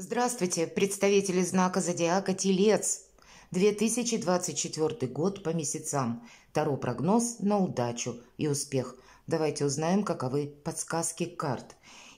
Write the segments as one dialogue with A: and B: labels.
A: Здравствуйте, представители знака зодиака Телец. 2024 год по месяцам. Таро прогноз на удачу и успех. Давайте узнаем, каковы подсказки карт.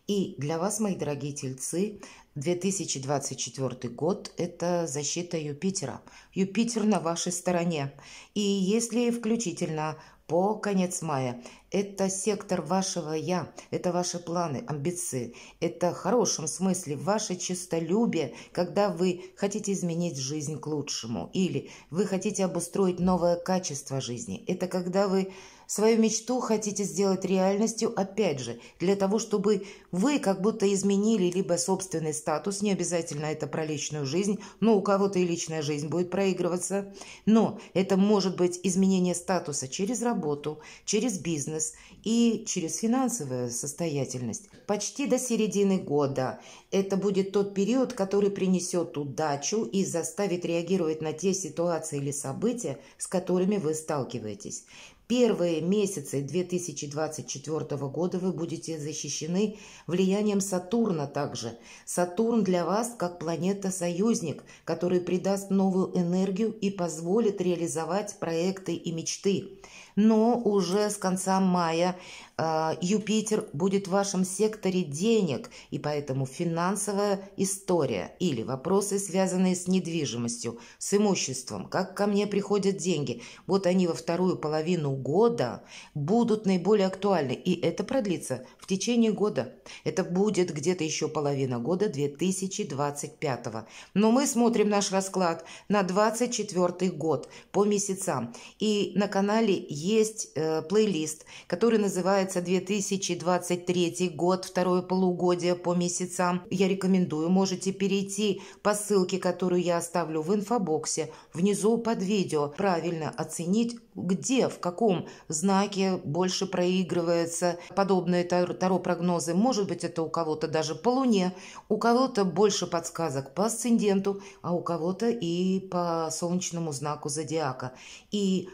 A: И для вас, мои дорогие тельцы, 2024 год – это защита Юпитера. Юпитер на вашей стороне. И если включительно по конец мая. Это сектор вашего «я», это ваши планы, амбиции, это в хорошем смысле ваше честолюбие, когда вы хотите изменить жизнь к лучшему или вы хотите обустроить новое качество жизни. Это когда вы Свою мечту хотите сделать реальностью, опять же, для того, чтобы вы как будто изменили либо собственный статус, не обязательно это про личную жизнь, но у кого-то и личная жизнь будет проигрываться, но это может быть изменение статуса через работу, через бизнес и через финансовую состоятельность. Почти до середины года это будет тот период, который принесет удачу и заставит реагировать на те ситуации или события, с которыми вы сталкиваетесь первые месяцы 2024 года вы будете защищены влиянием Сатурна также. Сатурн для вас как планета-союзник, который придаст новую энергию и позволит реализовать проекты и мечты но уже с конца мая э, Юпитер будет в вашем секторе денег, и поэтому финансовая история или вопросы, связанные с недвижимостью, с имуществом, как ко мне приходят деньги, вот они во вторую половину года будут наиболее актуальны, и это продлится течение года. Это будет где-то еще половина года 2025. Но мы смотрим наш расклад на 24 год по месяцам. И на канале есть э, плейлист, который называется 2023 год, второе полугодие по месяцам. Я рекомендую, можете перейти по ссылке, которую я оставлю в инфобоксе внизу под видео, правильно оценить где, в каком знаке больше проигрывается подобные таро-прогнозы. Может быть, это у кого-то даже по Луне, у кого-то больше подсказок по асценденту, а у кого-то и по солнечному знаку зодиака. И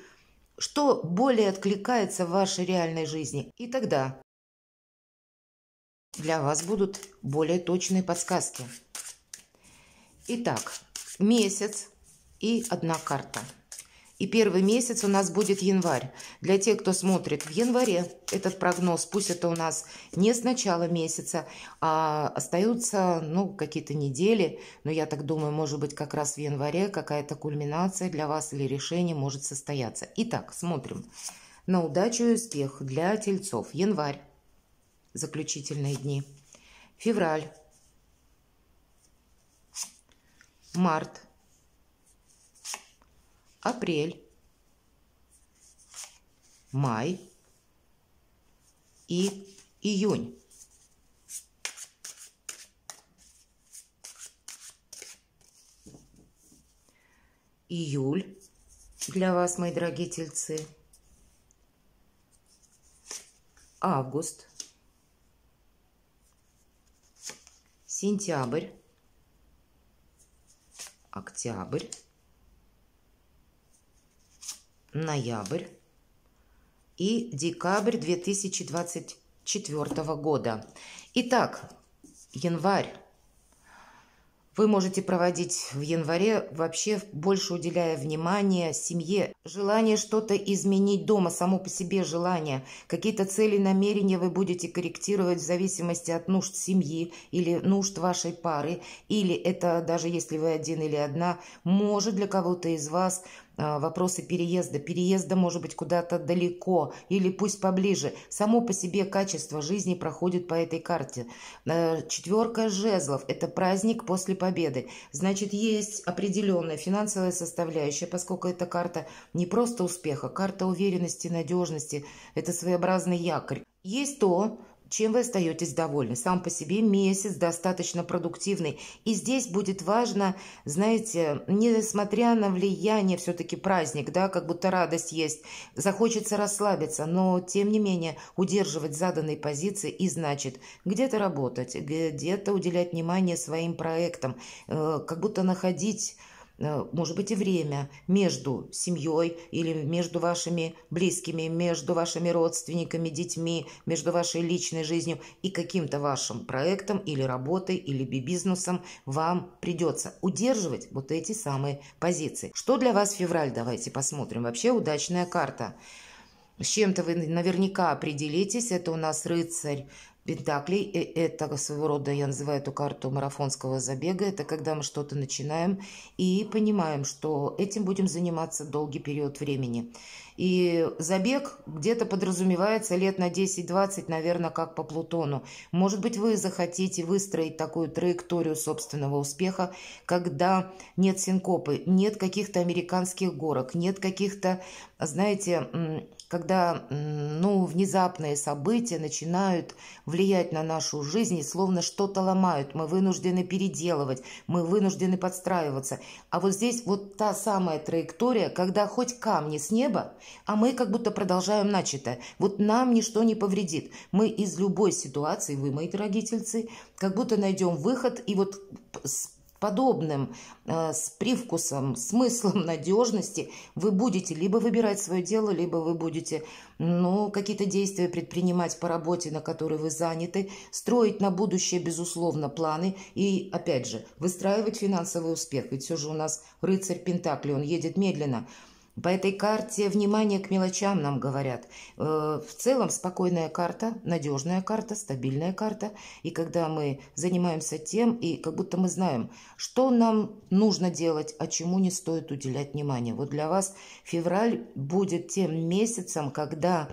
A: что более откликается в вашей реальной жизни. И тогда для вас будут более точные подсказки. Итак, месяц и одна карта – и первый месяц у нас будет январь. Для тех, кто смотрит в январе этот прогноз, пусть это у нас не с начала месяца, а остаются ну, какие-то недели, но я так думаю, может быть, как раз в январе какая-то кульминация для вас или решение может состояться. Итак, смотрим. На удачу и успех для тельцов. Январь. Заключительные дни. Февраль. Март апрель, май и июнь. Июль для вас, мои дорогие тельцы. Август. Сентябрь. Октябрь ноябрь и декабрь 2024 года. Итак, январь. Вы можете проводить в январе вообще больше уделяя внимание семье. Желание что-то изменить дома, само по себе желание. Какие-то цели, намерения вы будете корректировать в зависимости от нужд семьи или нужд вашей пары. Или это даже если вы один или одна, может для кого-то из вас а, вопросы переезда. Переезда может быть куда-то далеко или пусть поближе. Само по себе качество жизни проходит по этой карте. Э, четверка жезлов – это праздник после победы. Значит, есть определенная финансовая составляющая, поскольку эта карта не просто успеха, карта уверенности, надежности. Это своеобразный якорь. Есть то, чем вы остаетесь довольны. Сам по себе месяц достаточно продуктивный. И здесь будет важно, знаете, несмотря на влияние, все-таки праздник, да, как будто радость есть, захочется расслабиться, но тем не менее удерживать заданные позиции и значит где-то работать, где-то уделять внимание своим проектам, э, как будто находить Э, может быть, и время между семьей или между вашими близкими, между вашими родственниками, детьми, между вашей личной жизнью и каким-то вашим проектом или работой или бизнесом вам придется удерживать вот эти самые позиции. Что для вас февраль? Давайте посмотрим. Вообще удачная карта. С чем-то вы наверняка определитесь. Это у нас рыцарь Пентаклей. это своего рода, я называю эту карту марафонского забега. Это когда мы что-то начинаем и понимаем, что этим будем заниматься долгий период времени. И забег где-то подразумевается лет на 10-20, наверное, как по Плутону. Может быть, вы захотите выстроить такую траекторию собственного успеха, когда нет синкопы, нет каких-то американских горок, нет каких-то, знаете, когда ну, внезапные события начинают влиять на нашу жизнь и словно что-то ломают, мы вынуждены переделывать, мы вынуждены подстраиваться. А вот здесь вот та самая траектория, когда хоть камни с неба, а мы как будто продолжаем начатое. Вот нам ничто не повредит. Мы из любой ситуации, вы, мои дорогие тельцы, как будто найдем выход. И вот с подобным, э, с привкусом, смыслом надежности вы будете либо выбирать свое дело, либо вы будете ну, какие-то действия предпринимать по работе, на которой вы заняты, строить на будущее, безусловно, планы и, опять же, выстраивать финансовый успех. Ведь все же у нас рыцарь Пентакли, он едет медленно – по этой карте внимание к мелочам нам говорят. Э, в целом спокойная карта, надежная карта, стабильная карта. И когда мы занимаемся тем, и как будто мы знаем, что нам нужно делать, а чему не стоит уделять внимание. Вот для вас февраль будет тем месяцем, когда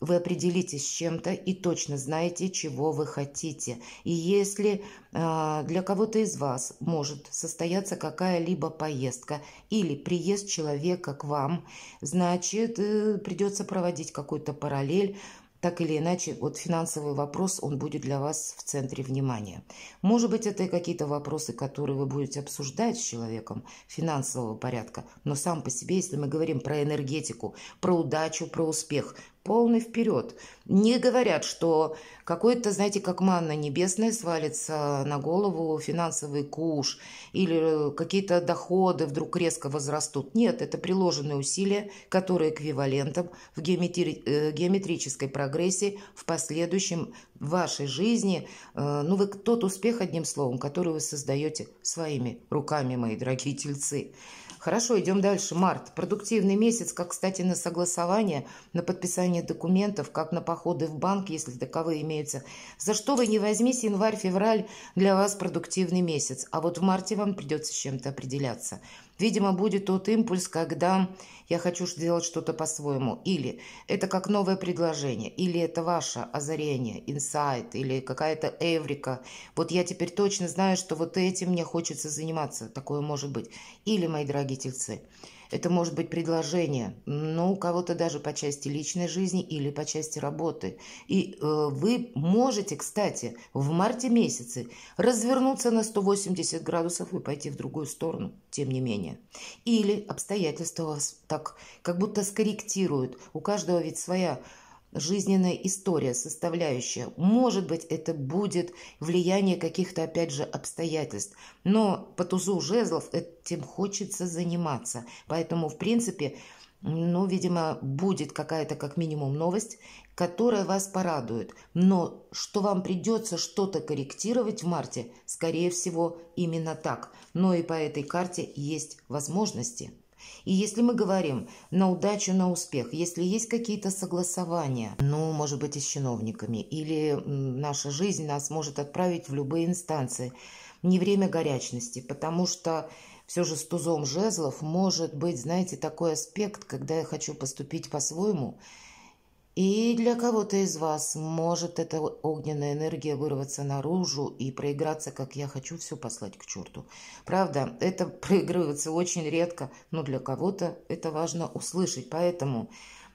A: вы определитесь с чем-то и точно знаете, чего вы хотите. И если э, для кого-то из вас может состояться какая-либо поездка или приезд человека к вам, значит, э, придется проводить какую-то параллель. Так или иначе, вот финансовый вопрос, он будет для вас в центре внимания. Может быть, это какие-то вопросы, которые вы будете обсуждать с человеком финансового порядка, но сам по себе, если мы говорим про энергетику, про удачу, про успех, полный вперед. Не говорят, что какой-то, знаете, как манна небесная свалится на голову финансовый куш или какие-то доходы вдруг резко возрастут. Нет, это приложенные усилия, которые эквивалентом в геометри... Э, геометрической прогрессии в последующем вашей жизни. Э, ну, вы тот успех, одним словом, который вы создаете своими руками, мои дорогие тельцы. Хорошо, идем дальше. Март. Продуктивный месяц, как, кстати, на согласование, на подписание документов, как на походы в банк, если таковые имеются. За что вы не возьмите январь-февраль для вас продуктивный месяц. А вот в марте вам придется с чем-то определяться. Видимо, будет тот импульс, когда я хочу сделать что-то по-своему. Или это как новое предложение, или это ваше озарение, инсайт, или какая-то эврика. Вот я теперь точно знаю, что вот этим мне хочется заниматься. Такое может быть. Или, мои дорогие тельцы, это может быть предложение, но ну, у кого-то даже по части личной жизни или по части работы. И э, вы можете, кстати, в марте месяце развернуться на 180 градусов и пойти в другую сторону, тем не менее. Или обстоятельства вас так как будто скорректируют. У каждого ведь своя жизненная история, составляющая. Может быть, это будет влияние каких-то, опять же, обстоятельств. Но по тузу жезлов этим хочется заниматься. Поэтому, в принципе, ну, видимо, будет какая-то как минимум новость, которая вас порадует. Но что вам придется что-то корректировать в марте, скорее всего, именно так. Но и по этой карте есть возможности. И если мы говорим на удачу, на успех, если есть какие-то согласования, ну, может быть, и с чиновниками, или наша жизнь нас может отправить в любые инстанции, не время горячности, потому что все же с тузом жезлов может быть, знаете, такой аспект, когда я хочу поступить по-своему – и для кого-то из вас может эта огненная энергия вырваться наружу и проиграться, как я хочу все послать к черту. Правда, это проигрывается очень редко, но для кого-то это важно услышать. Поэтому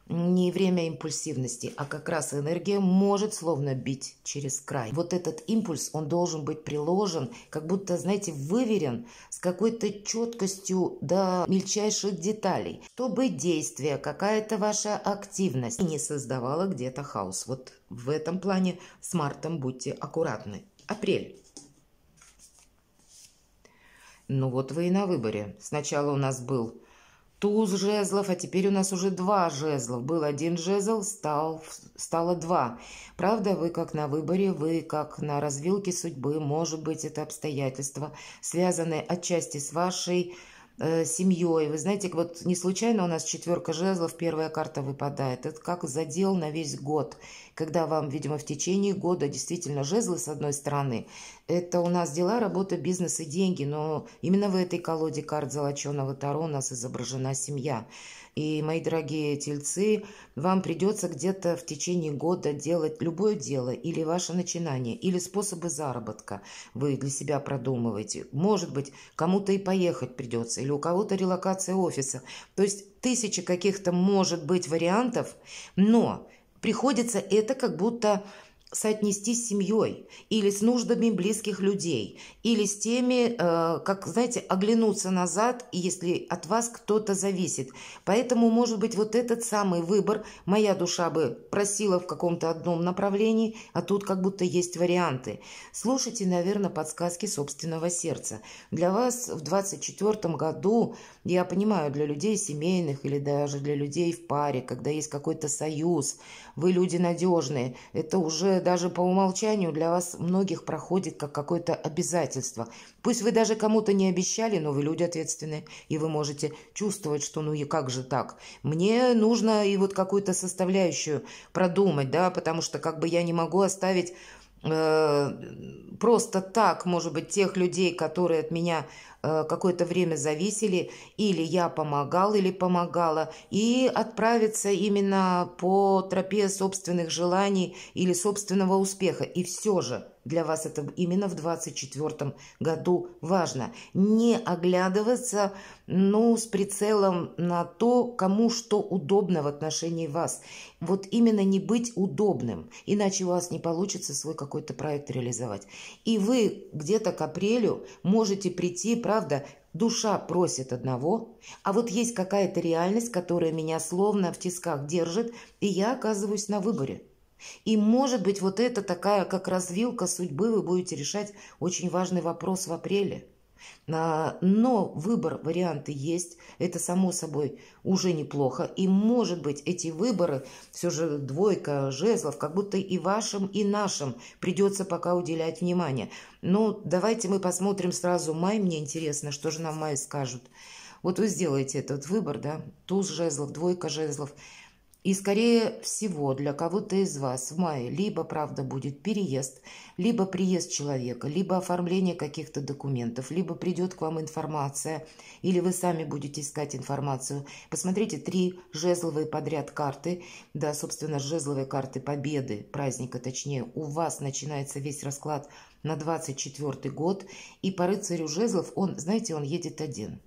A: не время импульсивности, а как раз энергия может словно бить через край. Вот этот импульс, он должен быть приложен, как будто, знаете, выверен с какой-то четкостью до мельчайших деталей, чтобы действие, какая-то ваша активность не создавала где-то хаос. Вот в этом плане с мартом будьте аккуратны. Апрель. Ну вот вы и на выборе. Сначала у нас был туз жезлов, а теперь у нас уже два жезлов. Был один жезл, стал, стало два. Правда, вы как на выборе, вы как на развилке судьбы. Может быть, это обстоятельства, связанные отчасти с вашей Э, семьей. Вы знаете, вот не случайно у нас четверка жезлов, первая карта выпадает. Это как задел на весь год, когда вам, видимо, в течение года действительно жезлы, с одной стороны, это у нас дела, работа, бизнес и деньги, но именно в этой колоде карт золоченого Таро у нас изображена семья. И, мои дорогие тельцы, вам придется где-то в течение года делать любое дело или ваше начинание, или способы заработка вы для себя продумываете. Может быть, кому-то и поехать придется, или у кого-то релокация офиса. То есть тысячи каких-то может быть вариантов, но приходится это как будто соотнести с семьей или с нуждами близких людей, или с теми, э, как, знаете, оглянуться назад, если от вас кто-то зависит. Поэтому, может быть, вот этот самый выбор моя душа бы просила в каком-то одном направлении, а тут как будто есть варианты. Слушайте, наверное, подсказки собственного сердца. Для вас в 24 году, я понимаю, для людей семейных или даже для людей в паре, когда есть какой-то союз, вы люди надежные. Это уже даже по умолчанию для вас многих проходит как какое-то обязательство. Пусть вы даже кому-то не обещали, но вы люди ответственные, и вы можете чувствовать, что ну и как же так. Мне нужно и вот какую-то составляющую продумать, да, потому что как бы я не могу оставить э, просто так, может быть, тех людей, которые от меня Э, какое-то время зависели, или я помогал, или помогала, и отправиться именно по тропе собственных желаний или собственного успеха. И все же для вас это именно в 2024 году важно. Не оглядываться, ну, с прицелом на то, кому что удобно в отношении вас. Вот именно не быть удобным, иначе у вас не получится свой какой-то проект реализовать. И вы где-то к апрелю можете прийти, правда, правда, душа просит одного, а вот есть какая-то реальность, которая меня словно в тисках держит, и я оказываюсь на выборе. И, может быть, вот это такая, как развилка судьбы, вы будете решать очень важный вопрос в апреле – а, но выбор, варианты есть, это само собой уже неплохо. И, может быть, эти выборы, все же двойка жезлов, как будто и вашим, и нашим придется пока уделять внимание. но ну, давайте мы посмотрим сразу май, мне интересно, что же нам май скажут. Вот вы сделаете этот выбор, да, туз жезлов, двойка жезлов – и, скорее всего, для кого-то из вас в мае либо, правда, будет переезд, либо приезд человека, либо оформление каких-то документов, либо придет к вам информация, или вы сами будете искать информацию. Посмотрите три жезловые подряд карты, да, собственно, жезловые карты победы, праздника точнее. У вас начинается весь расклад на 24 год, и по рыцарю жезлов он, знаете, он едет один.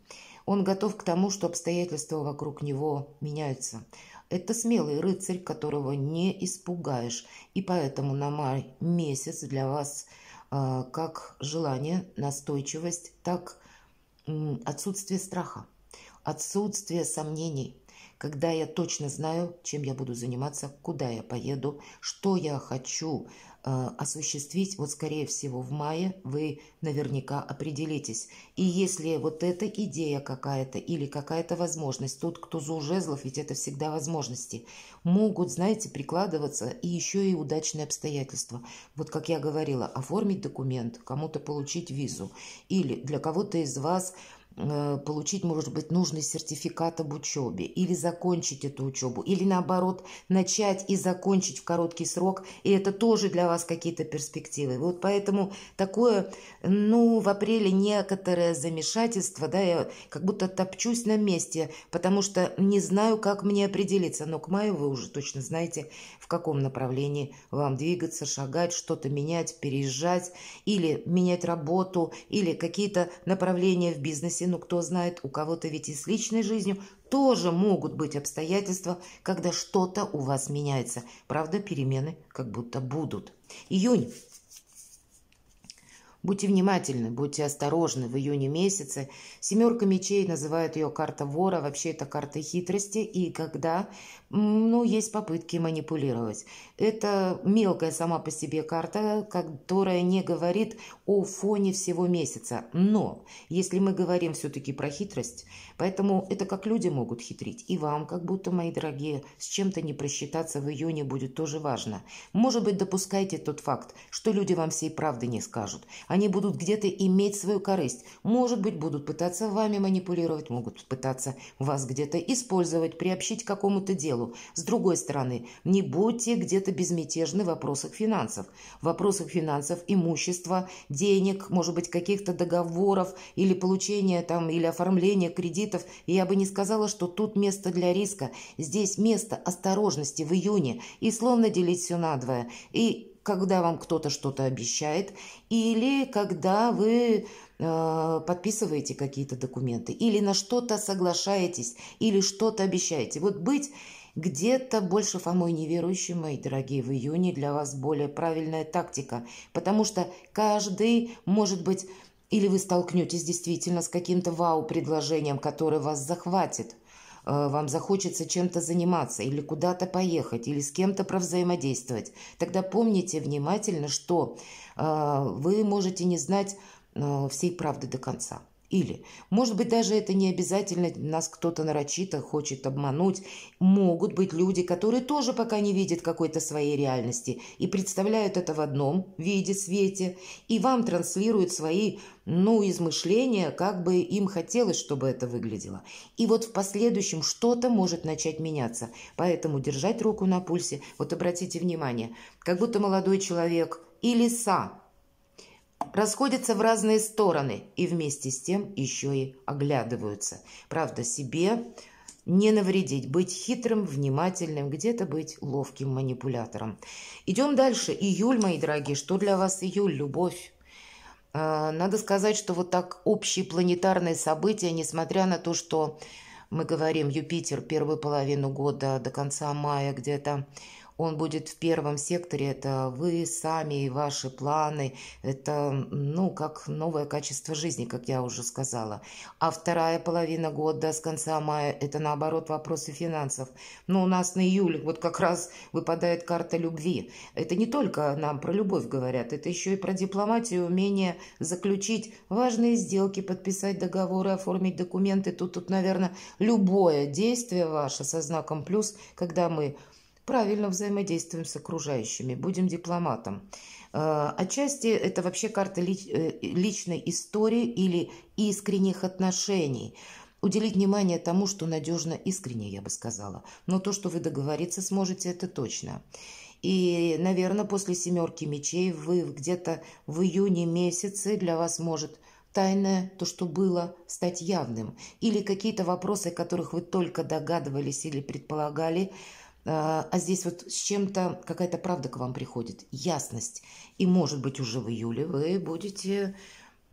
A: Он готов к тому, что обстоятельства вокруг него меняются – это смелый рыцарь, которого не испугаешь. И поэтому на май месяц для вас э, как желание, настойчивость, так э, отсутствие страха, отсутствие сомнений – когда я точно знаю, чем я буду заниматься, куда я поеду, что я хочу э, осуществить, вот скорее всего в мае вы наверняка определитесь. И если вот эта идея какая-то или какая-то возможность, тут кто за жезлов, ведь это всегда возможности, могут, знаете, прикладываться и еще и удачные обстоятельства. Вот как я говорила, оформить документ, кому-то получить визу или для кого-то из вас Э, получить, может быть, нужный сертификат об учебе или закончить эту учебу, или наоборот начать и закончить в короткий срок, и это тоже для вас какие-то перспективы. Вот поэтому такое, ну, в апреле некоторое замешательство, да, я как будто топчусь на месте, потому что не знаю, как мне определиться, но к маю вы уже точно знаете, в каком направлении вам двигаться, шагать, что-то менять, переезжать, или менять работу, или какие-то направления в бизнесе, ну кто знает, у кого-то ведь и с личной жизнью тоже могут быть обстоятельства, когда что-то у вас меняется. Правда, перемены как будто будут. Июнь. Будьте внимательны, будьте осторожны. В июне месяце семерка мечей называют ее карта вора. Вообще это карта хитрости. И когда, ну, есть попытки манипулировать. Это мелкая сама по себе карта, которая не говорит о фоне всего месяца. Но если мы говорим все-таки про хитрость, Поэтому это как люди могут хитрить. И вам, как будто, мои дорогие, с чем-то не просчитаться в июне будет тоже важно. Может быть, допускайте тот факт, что люди вам всей правды не скажут. Они будут где-то иметь свою корысть. Может быть, будут пытаться вами манипулировать, могут пытаться вас где-то использовать, приобщить к какому-то делу. С другой стороны, не будьте где-то безмятежны в вопросах финансов. В вопросах финансов, имущества, денег, может быть, каких-то договоров или получения там, или оформления кредита паразитов, и я бы не сказала, что тут место для риска. Здесь место осторожности в июне, и словно делить все надвое. И когда вам кто-то что-то обещает, или когда вы э, подписываете какие-то документы, или на что-то соглашаетесь, или что-то обещаете. Вот быть где-то больше Фомой неверующим, мои дорогие, в июне для вас более правильная тактика, потому что каждый может быть или вы столкнетесь действительно с каким-то вау-предложением, которое вас захватит. Э, вам захочется чем-то заниматься или куда-то поехать, или с кем-то провзаимодействовать. Тогда помните внимательно, что э, вы можете не знать э, всей правды до конца. Или, может быть, даже это не обязательно, нас кто-то нарочито хочет обмануть. Могут быть люди, которые тоже пока не видят какой-то своей реальности и представляют это в одном виде, свете, и вам транслируют свои, ну, измышления, как бы им хотелось, чтобы это выглядело. И вот в последующем что-то может начать меняться. Поэтому держать руку на пульсе. Вот обратите внимание, как будто молодой человек и лиса – расходятся в разные стороны и вместе с тем еще и оглядываются. Правда, себе не навредить, быть хитрым, внимательным, где-то быть ловким манипулятором. Идем дальше. Июль, мои дорогие, что для вас июль? Любовь. А, надо сказать, что вот так общие планетарные события, несмотря на то, что мы говорим Юпитер первую половину года до конца мая где-то он будет в первом секторе. Это вы сами и ваши планы. Это, ну, как новое качество жизни, как я уже сказала. А вторая половина года с конца мая – это, наоборот, вопросы финансов. Но у нас на июль вот как раз выпадает карта любви. Это не только нам про любовь говорят. Это еще и про дипломатию, умение заключить важные сделки, подписать договоры, оформить документы. Тут, тут наверное, любое действие ваше со знаком «плюс», когда мы правильно взаимодействуем с окружающими, будем дипломатом. Э, отчасти это вообще карта э, личной истории или искренних отношений. Уделить внимание тому, что надежно искренне, я бы сказала. Но то, что вы договориться сможете, это точно. И, наверное, после семерки мечей вы где-то в июне месяце для вас может тайное, то, что было, стать явным. Или какие-то вопросы, которых вы только догадывались или предполагали – а, а здесь вот с чем-то какая-то правда к вам приходит, ясность. И, может быть, уже в июле вы будете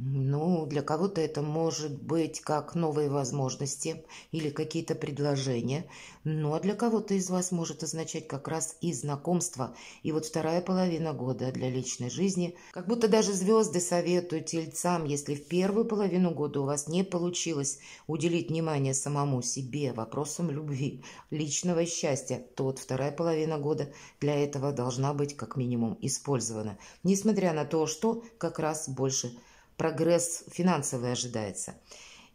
A: ну, для кого-то это может быть как новые возможности или какие-то предложения, но для кого-то из вас может означать как раз и знакомство. И вот вторая половина года для личной жизни, как будто даже звезды советуют тельцам, если в первую половину года у вас не получилось уделить внимание самому себе вопросам любви, личного счастья, то вот вторая половина года для этого должна быть как минимум использована, несмотря на то, что как раз больше – прогресс финансовый ожидается.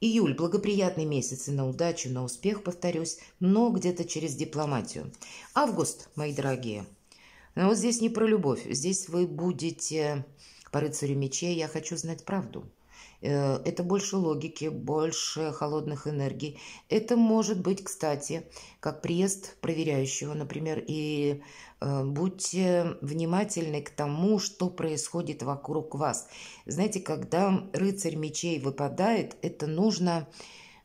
A: Июль – благоприятный месяц и на удачу, на успех, повторюсь, но где-то через дипломатию. Август, мои дорогие. Но вот здесь не про любовь. Здесь вы будете по рыцарю мечей. Я хочу знать правду. Э, это больше логики, больше холодных энергий. Это может быть, кстати, как приезд проверяющего, например, и э, будьте внимательны к тому, что происходит вокруг вас. Знаете, когда рыцарь мечей выпадает, это нужно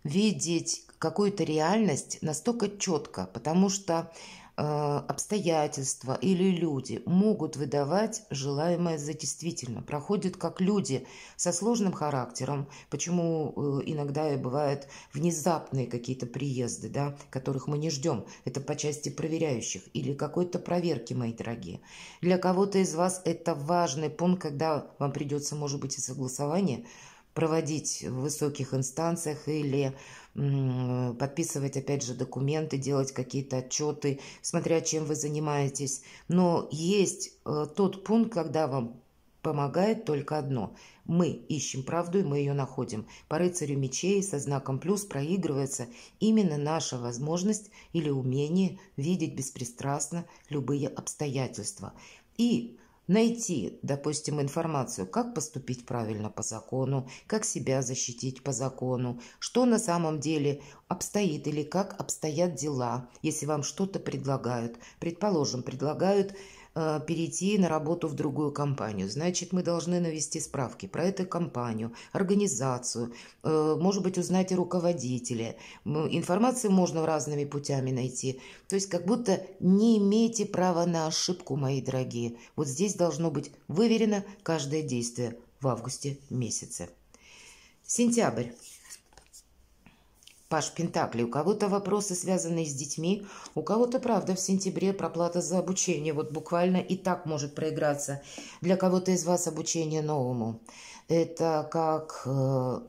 A: видеть какую-то реальность настолько четко, потому что Э, обстоятельства или люди могут выдавать желаемое за действительно, проходят как люди со сложным характером, почему э, иногда и бывают внезапные какие-то приезды, да, которых мы не ждем, это по части проверяющих или какой-то проверки, мои дорогие. Для кого-то из вас это важный пункт, когда вам придется, может быть, и согласование проводить в высоких инстанциях или подписывать, опять же, документы, делать какие-то отчеты, смотря чем вы занимаетесь. Но есть э, тот пункт, когда вам помогает только одно. Мы ищем правду, и мы ее находим. По рыцарю мечей со знаком «плюс» проигрывается именно наша возможность или умение видеть беспристрастно любые обстоятельства. И найти, допустим, информацию, как поступить правильно по закону, как себя защитить по закону, что на самом деле обстоит или как обстоят дела, если вам что-то предлагают. Предположим, предлагают Э, перейти на работу в другую компанию. Значит, мы должны навести справки про эту компанию, организацию, э, может быть, узнать и руководителя. Информацию можно разными путями найти. То есть, как будто не имеете права на ошибку, мои дорогие. Вот здесь должно быть выверено каждое действие в августе месяце. Сентябрь. Паш Пентакли, у кого-то вопросы, связанные с детьми, у кого-то, правда, в сентябре проплата за обучение, вот буквально и так может проиграться. Для кого-то из вас обучение новому. Это как э,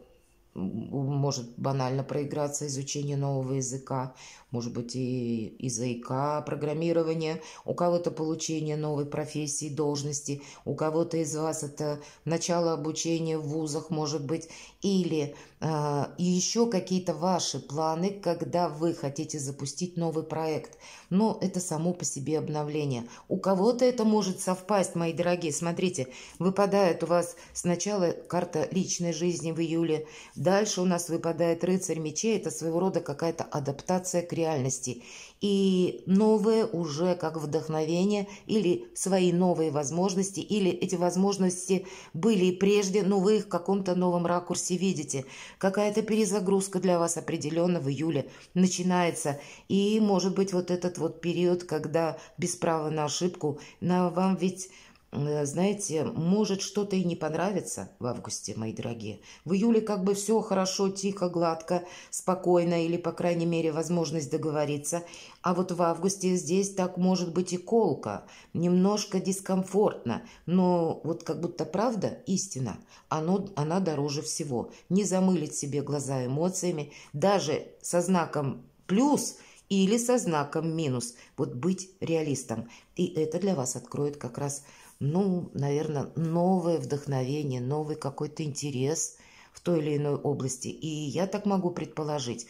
A: может банально проиграться изучение нового языка, может быть, и языка программирования, у кого-то получение новой профессии, должности, у кого-то из вас это начало обучения в вузах, может быть, или э, еще какие-то ваши планы, когда вы хотите запустить новый проект. Но это само по себе обновление. У кого-то это может совпасть, мои дорогие. Смотрите, выпадает у вас сначала карта личной жизни в июле, дальше у нас выпадает рыцарь мечей, это своего рода какая-то адаптация к реальности реальности, и новое уже как вдохновение или свои новые возможности, или эти возможности были и прежде, но вы их в каком-то новом ракурсе видите. Какая-то перезагрузка для вас определенно в июле начинается, и может быть вот этот вот период, когда без права на ошибку, на вам ведь Э, знаете, может что-то и не понравится в августе, мои дорогие. В июле как бы все хорошо, тихо, гладко, спокойно или, по крайней мере, возможность договориться. А вот в августе здесь так может быть и колко, немножко дискомфортно, но вот как будто правда, истина, оно, она дороже всего. Не замылить себе глаза эмоциями, даже со знаком «плюс» или со знаком «минус». Вот быть реалистом. И это для вас откроет как раз ну, наверное, новое вдохновение, новый какой-то интерес в той или иной области. И я так могу предположить,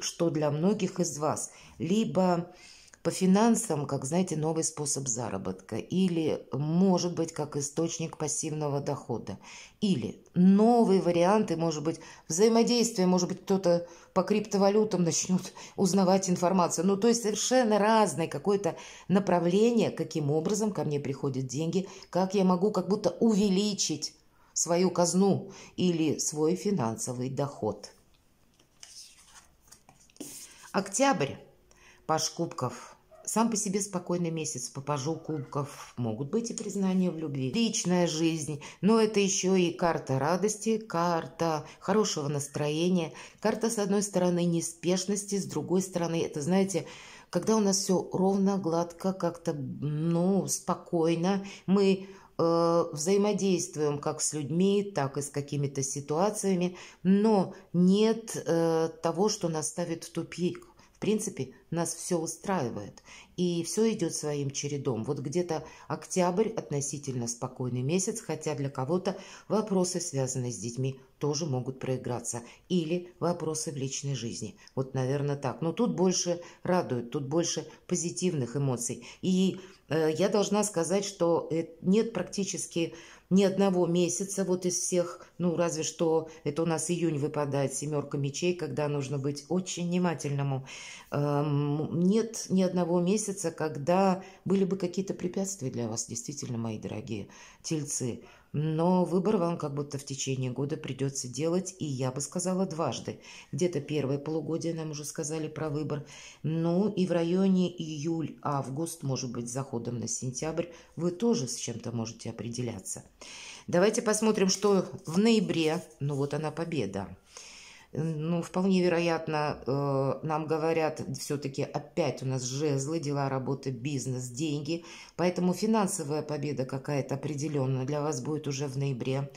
A: что для многих из вас либо по финансам, как, знаете, новый способ заработка, или, может быть, как источник пассивного дохода, или новые варианты, может быть, взаимодействия, может быть, кто-то по криптовалютам начнет узнавать информацию. Ну, то есть совершенно разное какое-то направление, каким образом ко мне приходят деньги, как я могу как будто увеличить свою казну или свой финансовый доход. Октябрь Паш Кубков. Сам по себе спокойный месяц по кубков. Могут быть и признания в любви. Личная жизнь. Но это еще и карта радости, карта хорошего настроения. Карта, с одной стороны, неспешности, с другой стороны, это, знаете, когда у нас все ровно, гладко, как-то, ну, спокойно, мы э, взаимодействуем как с людьми, так и с какими-то ситуациями, но нет э, того, что нас ставит в тупик. В принципе, нас все устраивает, и все идет своим чередом. Вот где-то октябрь относительно спокойный месяц, хотя для кого-то вопросы, связанные с детьми, тоже могут проиграться. Или вопросы в личной жизни. Вот, наверное, так. Но тут больше радует, тут больше позитивных эмоций. И э, я должна сказать, что э, нет практически ни одного месяца вот из всех, ну, разве что это у нас июнь выпадает, семерка мечей, когда нужно быть очень внимательному. Эм, нет ни одного месяца, когда были бы какие-то препятствия для вас, действительно, мои дорогие тельцы но выбор вам как будто в течение года придется делать, и я бы сказала дважды. Где-то первое полугодие нам уже сказали про выбор, ну и в районе июль-август, может быть, заходом на сентябрь, вы тоже с чем-то можете определяться. Давайте посмотрим, что в ноябре, ну вот она победа. Ну, вполне вероятно, э, нам говорят все-таки опять у нас жезлы, дела, работа, бизнес, деньги. Поэтому финансовая победа какая-то определенная для вас будет уже в ноябре.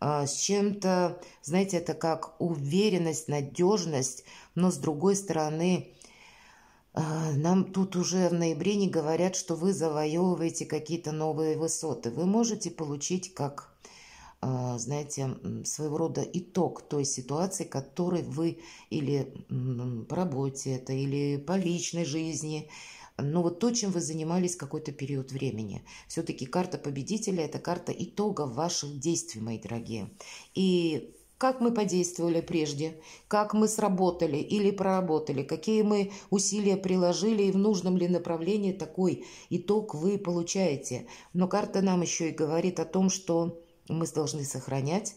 A: А, с чем-то, знаете, это как уверенность, надежность, но с другой стороны, э, нам тут уже в ноябре не говорят, что вы завоевываете какие-то новые высоты. Вы можете получить как а, знаете, своего рода итог той ситуации, которой вы или по работе это, или по личной жизни, но ну, вот то, чем вы занимались какой-то период времени. Все-таки карта победителя – это карта итога ваших действий, мои дорогие. И как мы подействовали прежде, как мы сработали или проработали, какие мы усилия приложили и в нужном ли направлении такой итог вы получаете. Но карта нам еще и говорит о том, что мы должны сохранять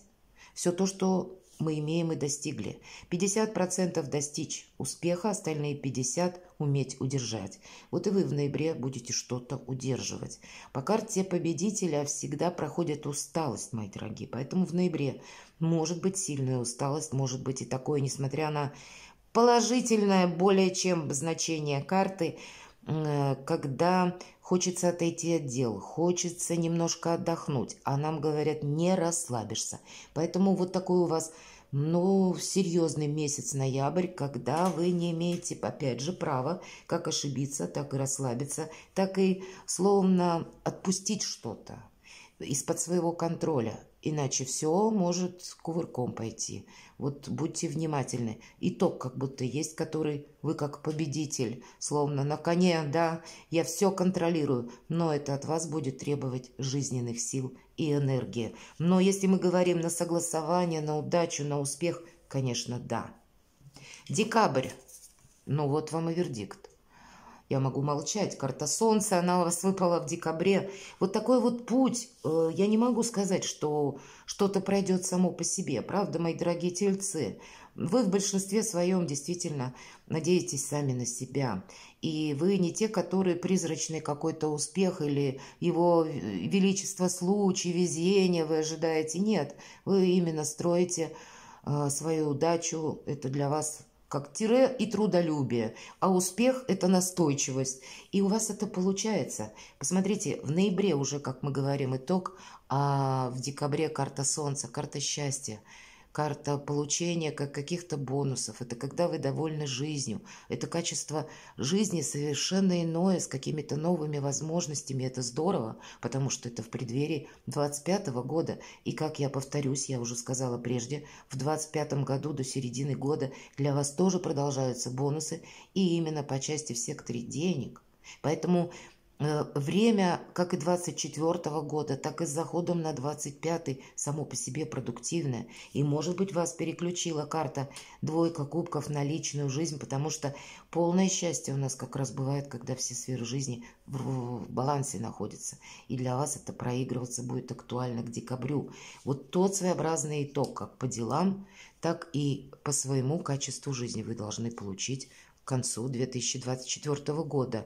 A: все то, что мы имеем и достигли. 50% достичь успеха, остальные 50% уметь удержать. Вот и вы в ноябре будете что-то удерживать. По карте победителя всегда проходит усталость, мои дорогие. Поэтому в ноябре может быть сильная усталость, может быть и такое, несмотря на положительное более чем значение карты, э, когда Хочется отойти от дел, хочется немножко отдохнуть, а нам говорят, не расслабишься. Поэтому вот такой у вас, ну, серьезный месяц ноябрь, когда вы не имеете, опять же, права как ошибиться, так и расслабиться, так и словно отпустить что-то из-под своего контроля, иначе все может кувырком пойти. Вот будьте внимательны. Итог как будто есть, который вы как победитель, словно на коне, да, я все контролирую, но это от вас будет требовать жизненных сил и энергии. Но если мы говорим на согласование, на удачу, на успех, конечно, да. Декабрь. Ну вот вам и вердикт. Я могу молчать. Карта Солнца, она у вас выпала в декабре. Вот такой вот путь. Э, я не могу сказать, что что-то пройдет само по себе. Правда, мои дорогие тельцы, вы в большинстве своем действительно надеетесь сами на себя. И вы не те, которые призрачный какой-то успех или его величество случай, везение вы ожидаете. Нет, вы именно строите э, свою удачу. Это для вас как тире и трудолюбие, а успех – это настойчивость. И у вас это получается. Посмотрите, в ноябре уже, как мы говорим, итог, а в декабре карта солнца, карта счастья – карта получения как каких-то бонусов, это когда вы довольны жизнью, это качество жизни совершенно иное, с какими-то новыми возможностями, это здорово, потому что это в преддверии 25 года, и как я повторюсь, я уже сказала прежде, в 25 году до середины года для вас тоже продолжаются бонусы, и именно по части в секторе денег. Поэтому Э, время, как и 24 года, так и с заходом на 25 само по себе продуктивное. И, может быть, вас переключила карта двойка кубков на личную жизнь, потому что полное счастье у нас как раз бывает, когда все сферы жизни в, в, в балансе находятся. И для вас это проигрываться будет актуально к декабрю. Вот тот своеобразный итог, как по делам, так и по своему качеству жизни вы должны получить к концу 2024 года.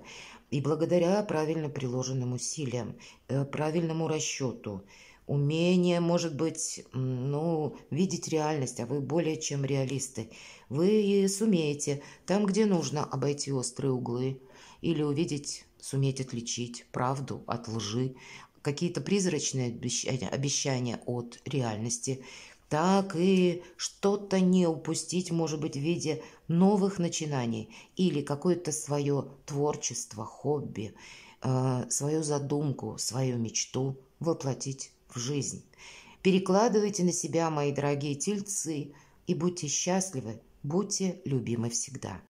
A: И благодаря правильно приложенным усилиям, э, правильному расчету, умение, может быть, ну, видеть реальность, а вы более чем реалисты, вы сумеете там, где нужно, обойти острые углы или увидеть, суметь отличить правду от лжи, какие-то призрачные обещания от реальности, так и что-то не упустить, может быть, в виде новых начинаний или какое-то свое творчество, хобби, э, свою задумку, свою мечту воплотить в жизнь. Перекладывайте на себя, мои дорогие тельцы, и будьте счастливы, будьте любимы всегда.